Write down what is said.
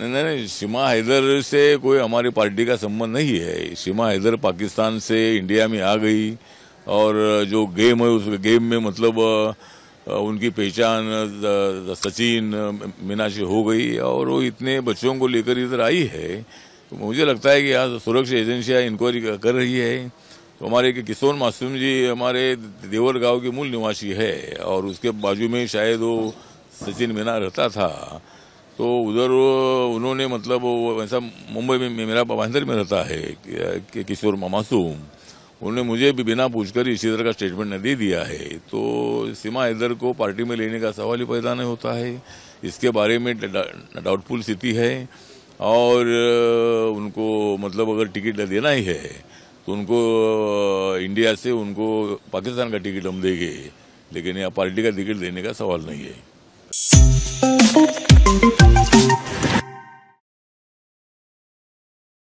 नहीं नहीं सीमा हैदर से कोई हमारी पार्टी का संबंध नहीं है सीमा हैदर पाकिस्तान से इंडिया में आ गई और जो गेम है उस गेम में मतलब उनकी पहचान सचिन मीनाशी हो गई और वो इतने बच्चों को लेकर इधर आई है तो मुझे लगता है कि यहाँ सुरक्षा एजेंसियाँ इंक्वायरी कर रही है तो हमारे के किशोर मासूम जी हमारे देवर गांव के मूल निवासी है और उसके बाजू में शायद वो सचिन मीना रहता था तो उधर उन्होंने मतलब ऐसा मुंबई में मेरा बाबा में रहता है कि किशोर मासूम उन्होंने मुझे भी बिना पूछकर इसी तरह का स्टेटमेंट दे दिया है तो सीमा इधर को पार्टी में लेने का सवाल ही पैदा नहीं होता है इसके बारे में डाउटफुल स्थिति है और उनको मतलब अगर टिकट देना ही है तो उनको इंडिया से उनको पाकिस्तान का टिकट हम देंगे लेकिन यहाँ पार्टी का टिकट देने का सवाल नहीं है